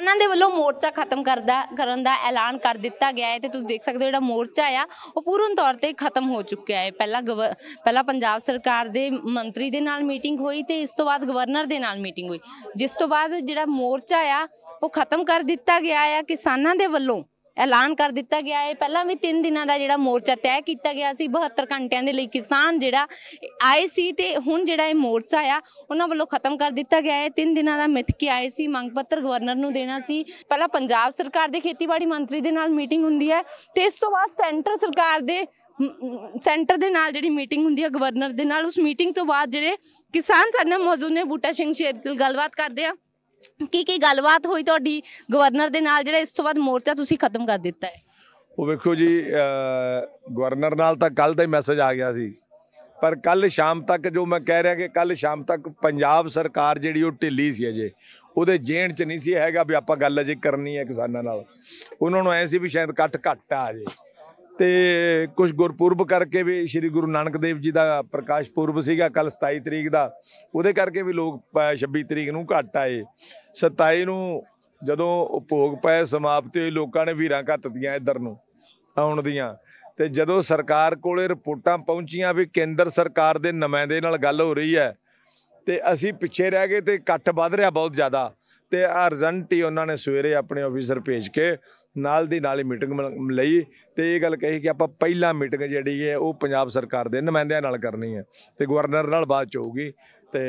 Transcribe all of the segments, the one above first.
ਕਿਸਾਨਾਂ ਦੇ ਵੱਲੋਂ ਮੋਰਚਾ ਖਤਮ ਕਰਦਾ ਕਰਨ ਦਾ ਐਲਾਨ ਕਰ ਦਿੱਤਾ ਗਿਆ ਹੈ ਤੇ ਤੁਸੀਂ ਦੇਖ ਸਕਦੇ ਹੋ ਜਿਹੜਾ ਮੋਰਚਾ ਆ ਉਹ ਪੂਰਨ ਤੌਰ ਤੇ ਖਤਮ ਹੋ ਚੁੱਕਿਆ ਹੈ ਪਹਿਲਾਂ ਪਹਿਲਾਂ ਪੰਜਾਬ ਸਰਕਾਰ ਦੇ ਮੰਤਰੀ ਦੇ ਨਾਲ ਮੀਟਿੰਗ ਹੋਈ ਤੇ ਇਸ ਤੋਂ ਬਾਅਦ ਗਵਰਨਰ ਦੇ ਨਾਲ ਮੀਟਿੰਗ ਹੋਈ ਜਿਸ ਤੋਂ ਬਾਅਦ ਜਿਹੜਾ ਮੋਰਚਾ ਆ ਉਹ ਖਤਮ ਕਰ ਦਿੱਤਾ ਗਿਆ ਹੈ ਕਿਸਾਨਾਂ ਦੇ ਵੱਲੋਂ ਐਲਾਨ ਕਰ ਦਿੱਤਾ ਗਿਆ ਹੈ ਪਹਿਲਾਂ ਵੀ 3 ਦਿਨਾਂ ਦਾ ਜਿਹੜਾ ਮੋਰਚਾ ਤੈਅ ਕੀਤਾ ਗਿਆ ਸੀ 72 ਘੰਟਿਆਂ ਦੇ ਲਈ ਕਿਸਾਨ ਜਿਹੜਾ ਆਏ ਸੀ ਤੇ ਹੁਣ ਜਿਹੜਾ ਇਹ ਮੋਰਚਾ ਆ ਉਹਨਾਂ ਵੱਲੋਂ ਖਤਮ ਕਰ ਦਿੱਤਾ ਗਿਆ ਹੈ 3 ਦਿਨਾਂ ਦਾ ਮਿੱਥ ਕੇ ਆਏ ਸੀ ਮੰਗ ਪੱਤਰ ਗਵਰਨਰ ਨੂੰ ਦੇਣਾ ਸੀ ਪਹਿਲਾਂ ਪੰਜਾਬ ਸਰਕਾਰ ਦੇ ਖੇਤੀਬਾੜੀ ਮੰਤਰੀ ਦੇ ਨਾਲ ਮੀਟਿੰਗ ਹੁੰਦੀ ਹੈ ਤੇ ਇਸ ਤੋਂ ਬਾਅਦ ਸੈਂਟਰ ਸਰਕਾਰ ਦੇ ਸੈਂਟਰ ਦੇ ਨਾਲ ਜਿਹੜੀ ਮੀਟਿੰਗ ਹੁੰਦੀ ਹੈ ਗਵਰਨਰ ਦੇ ਨਾਲ ਉਸ ਮੀਟਿੰਗ ਤੋਂ ਬਾਅਦ ਜਿਹੜੇ ਕਿਸਾਨ ਸਾਡੇ ਨਾਲ ਮੌਜੂਦ ਨੇ ਬੂਟਾ ਸਿੰਘ ਸ਼ੇਰਗਿੱਲ ਗੱਲਬਾਤ ਕਰਦੇ ਆ ਕੀ ਕੀ ਗੱਲਬਾਤ ਹੋਈ ਤੁਹਾਡੀ ਗਵਰਨਰ ਦੇ ਨਾਲ ਜਿਹੜਾ ਇਸ ਤੋਂ ਬਾਅਦ ਮੋਰਚਾ ਤੁਸੀਂ ਖਤਮ ਕਰ ਦਿੱਤਾ ਹੈ ਉਹ ਵੇਖੋ ਜੀ ਗਵਰਨਰ ਨਾਲ ਤਾਂ ਕੱਲ ਦਾ ਹੀ ਮੈਸੇਜ ਆ ਗਿਆ ਸੀ ਪਰ ਕੱਲ ਸ਼ਾਮ ਤੱਕ ਜੋ ਮੈਂ ਕਹਿ ਰਿਹਾ ਕਿ ਕੱਲ ਸ਼ਾਮ ਤੱਕ ਪੰਜਾਬ ਸਰਕਾਰ ਜਿਹੜੀ ਉਹ ਢਿੱਲੀ ਸੀ ਅਜੇ ਉਹਦੇ ਜੇਣ 'ਚ ਨਹੀਂ ਸੀ ਹੈਗਾ ਵੀ ਆਪਾਂ ਗੱਲ ਅਜੇ ਕਰਨੀ ਹੈ ਕਿਸਾਨਾਂ ਨਾਲ ਉਹਨਾਂ ਨੂੰ ਐ ਸੀ ਵੀ ਸ਼ਾਇਦ ਕੱਟ ਘਟਾ ਆ ਜੇ ਤੇ ਕੁਝ ਗੁਰਪੁਰਬ ਕਰਕੇ ਵੀ ਸ੍ਰੀ ਗੁਰੂ ਨਾਨਕ ਦੇਵ ਜੀ ਦਾ ਪ੍ਰਕਾਸ਼ ਪੁਰਬ ਸੀਗਾ ਕੱਲ 27 ਤਰੀਕ ਦਾ ਉਹਦੇ ਕਰਕੇ ਵੀ ਲੋਕ 26 ਤਰੀਕ ਨੂੰ ਘਟ ਆਏ 27 ਨੂੰ ਜਦੋਂ ਉਪਭੋਗ ਪਏ ਸਮਾਪਤੀ ਹੋਏ ਲੋਕਾਂ ਨੇ ਵੀਰਾਂ ਘੱਟ ਦੀਆਂ ਇੱਧਰ ਨੂੰ ਆਉਣ ਦੀਆਂ ਤੇ ਜਦੋਂ ਸਰਕਾਰ ਕੋਲੇ ਰਿਪੋਰਟਾਂ ਪਹੁੰਚੀਆਂ ਵੀ ਕੇਂਦਰ ਸਰਕਾਰ ਦੇ ਨਮਾਇੰਦੇ ਨਾਲ ਗੱਲ ਹੋ ਰਹੀ ਹੈ ਤੇ ਅਸੀਂ ਪਿੱਛੇ ਰਹਿ ਗਏ ਤੇ ਕੱਟ ਵੱਧ ਰਿਹਾ ਬਹੁਤ ਜ਼ਿਆਦਾ ਤੇ ਅਰਜੈਂਟੀ ਉਹਨਾਂ ਨੇ ਸਵੇਰੇ ਆਪਣੇ ਆਫੀਸਰ ਭੇਜ ਕੇ ਨਾਲ ਦੀ ਨਾਲ ਹੀ ਮੀਟਿੰਗ ਲਈ ਤੇ ਇਹ ਗੱਲ ਕਹੀ ਕਿ ਆਪਾਂ ਪਹਿਲਾ ਮੀਟਿੰਗ ਜਿਹੜੀ ਹੈ ਉਹ ਪੰਜਾਬ ਸਰਕਾਰ ਦੇ ਨੁਮਾਇੰਦਿਆਂ ਨਾਲ ਕਰਨੀ ਹੈ ਤੇ ਗਵਰਨਰ ਨਾਲ ਬਾਤ ਚ ਹੋਊਗੀ ਤੇ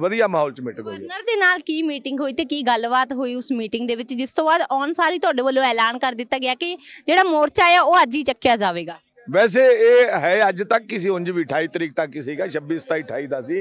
ਵਧੀਆ ਮਾਹੌਲ ਚ ਮੀਟਿੰਗ ਹੋਈ ਗਵਰਨਰ ਦੇ ਨਾਲ ਕੀ ਮੀਟਿੰਗ ਹੋਈ ਤੇ ਕੀ ਗੱਲਬਾਤ ਹੋਈ ਉਸ ਮੀਟਿੰਗ ਦੇ ਵਿੱਚ ਜਿਸ ਤੋਂ ਬਾਅਦ ਔਨ ਸਾਰੀ ਤੁਹਾਡੇ ਵੱਲੋਂ ਐਲਾਨ ਕਰ ਦਿੱਤਾ ਗਿਆ ਕਿ ਜਿਹੜਾ ਮੋਰਚਾ ਆ ਉਹ ਅੱਜ ਹੀ ਚੱਕਿਆ ਜਾਵੇਗਾ ਵੈਸੇ ਇਹ ਹੈ ਅੱਜ ਤੱਕ ਕਿਸੇ ਉਂਝ ਵੀ 28 ਤਰੀਕ ਤੱਕ ਸੀਗਾ 26 27 28 ਦਾ ਸੀ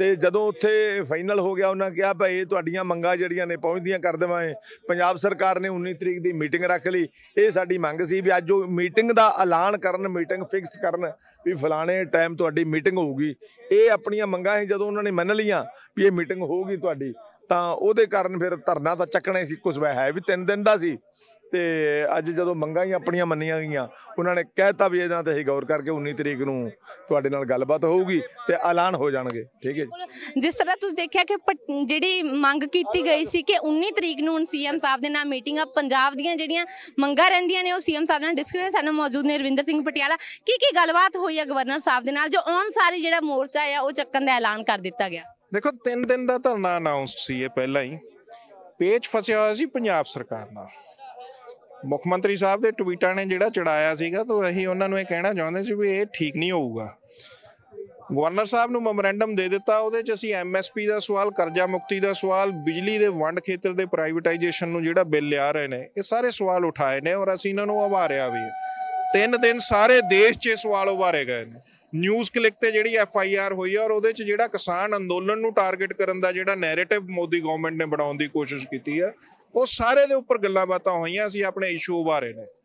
ਤੇ ਜਦੋਂ ਉੱਥੇ ਫਾਈਨਲ ਹੋ ਗਿਆ ਉਹਨਾਂ ਕਿਹਾ ਭਾਈ ਤੁਹਾਡੀਆਂ ਮੰਗਾਂ ਜਿਹੜੀਆਂ ਨੇ ਪਹੁੰਚਦੀਆਂ ਕਰ ਦੇਵਾਂ ਪੰਜਾਬ ਸਰਕਾਰ ਨੇ 19 ਤਰੀਕ ਦੀ ਮੀਟਿੰਗ ਰੱਖ ਲਈ ਇਹ ਸਾਡੀ ਮੰਗ ਸੀ ਵੀ ਅੱਜ ਉਹ ਮੀਟਿੰਗ ਦਾ ਐਲਾਨ ਕਰਨ ਮੀਟਿੰਗ ਫਿਕਸ ਕਰਨ ਵੀ ਫਲਾਣੇ ਟਾਈਮ ਤੁਹਾਡੀ ਮੀਟਿੰਗ ਹੋਊਗੀ ਇਹ ਆਪਣੀਆਂ ਮੰਗਾਂ ਸੀ ਜਦੋਂ ਉਹਨਾਂ ਨੇ ਮੰਨ ਲਈਆਂ ਵੀ ਇਹ ਮੀਟਿੰਗ ਹੋਊਗੀ ਤੁਹਾਡੀ ਤਾਂ ਉਹਦੇ ਕਾਰਨ ਫਿਰ ਧਰਨਾ ਤਾਂ ਚੱਕਣਾ ਸੀ ਕੁਝ ਹੈ ਵੀ 3 ਦਿਨ ਦਾ ਸੀ ਤੇ ਅੱਜ ਜਦੋਂ ਮੰਗਾਂ ਹੀ ਆਪਣੀਆਂ ਮੰਨੀਆਂ ਗਈਆਂ ਉਹਨਾਂ ਨੇ ਕਹਿਤਾ ਵੀ ਇਹਨਾਂ ਤੇ ਹੀ ਗੌਰ ਕਰਕੇ 19 ਤਰੀਕ ਨੂੰ ਤੁਹਾਡੇ ਨਾਲ ਗੱਲਬਾਤ ਹੋਊਗੀ ਤੇ ਐਲਾਨ ਹੋ ਜਾਣਗੇ ਠੀਕ ਹੈ ਜੀ ਜਿਸ ਤਰ੍ਹਾਂ ਤੁਸੀਂ ਦੇਖਿਆ ਕਿ ਜਿਹੜੀ ਮੰਗ ਕੀਤੀ ਗਈ ਸੀ ਕਿ 19 ਤਰੀਕ ਨੂੰ ਸੀਐਮ ਸਾਹਿਬ ਦੇ ਨਾਲ ਮੀਟਿੰਗ ਆ ਪੰਜਾਬ ਦੀਆਂ ਜਿਹੜੀਆਂ ਮੰਗਾਂ ਰਹਿੰਦੀਆਂ ਨੇ ਉਹ ਸੀਐਮ ਸਾਹਿਬ ਨਾਲ ਡਿਸਕਸ ਸਾਨੂੰ ਮੌਜੂਦ ਨੇ ਰਵਿੰਦਰ ਸਿੰਘ ਪਟਿਆਲਾ ਕੀ ਕੀ ਗੱਲਬਾਤ ਹੋਈ ਹੈ ਗਵਰਨਰ ਸਾਹਿਬ ਦੇ ਨਾਲ ਜੋ ਔਨ ਸਾਰੀ ਜਿਹੜਾ ਮੋਰਚਾ ਆ ਉਹ ਚੱਕਣ ਦਾ ਐਲਾਨ ਕਰ ਦਿੱਤਾ ਗਿਆ ਦੇਖੋ 3 ਦਿਨ ਦਾ ਧਰਨਾ ਅਨਾਉਂਸਡ ਸੀ ਇਹ ਪਹਿਲਾਂ ਹੀ ਪੇਚ ਫਸਿਆ ਹੋਇਆ ਸੀ ਪੰਜਾਬ ਸਰਕਾਰ ਨਾਲ ਮੁੱਖ ਮੰਤਰੀ ਸਾਹਿਬ ਦੇ ਟਵੀਟਾਂ ਨੇ ਜਿਹੜਾ ਚੜਾਇਆ ਸੀਗਾ ਤਾਂ ਅਸੀਂ ਉਹਨਾਂ ਨੂੰ ਇਹ ਕਹਿਣਾ ਚਾਹੁੰਦੇ ਸੀ ਵੀ ਇਹ ਠੀਕ ਨਹੀਂ ਹੋਊਗਾ ਗਵਰਨਰ ਸਾਹਿਬ ਨੂੰ ਮੈਮੋਰੈਂਡਮ ਦੇ ਦਿੱਤਾ ਉਹਦੇ 'ਚ ਅਸੀਂ ਐਮਐਸਪੀ ਦਾ ਸਵਾਲ ਕਰਜ਼ਾ ਮੁਕਤੀ ਦਾ ਸਵਾਲ ਬਿਜਲੀ ਦੇ ਵੰਡ ਖੇਤਰ ਦੇ ਪ੍ਰਾਈਵੇਟਾਈਜੇਸ਼ਨ ਨੂੰ ਜਿਹੜਾ ਬਿੱਲ ਆ ਰਹੇ ਨੇ ਇਹ ਸਾਰੇ ਸਵਾਲ ਉਠਾਏ ਨੇ ਔਰ ਅਸੀਂ ਇਹਨਾਂ ਨੂੰ ਉਭਾਰਿਆ ਵੀ ਤਿੰਨ ਦਿਨ ਸਾਰੇ ਦੇਸ਼ 'ਚ ਸਵਾਲ ਉਭਾਰੇ ਗਏ ਨੇ ਨਿਊਜ਼ ਕਲਿੱਕ ਤੇ ਜਿਹੜੀ ਐਫ ਆਈ ਆਰ ਹੋਈ ਔਰ ਉਹਦੇ 'ਚ ਜਿਹੜਾ ਕਿਸਾਨ ਅੰਦੋਲਨ ਨੂੰ ਟਾਰਗੇਟ ਕਰਨ ਦਾ ਜਿਹੜਾ ਨੈਰੇਟਿਵ ਮੋਦੀ ਗਵਰਨਮੈਂਟ ਨੇ ਬਣਾਉਣ ਦੀ ਕੋਸ਼ਿਸ਼ ਕੀਤੀ ਆ ਉਹ ਸਾਰੇ ਦੇ ਉੱਪਰ ਗੱਲਾਂ ਬਾਤਾਂ ਹੋਈਆਂ ਸੀ ਆਪਣੇ ਇਸ਼ੂ ਬਾਰੇ ਨੇ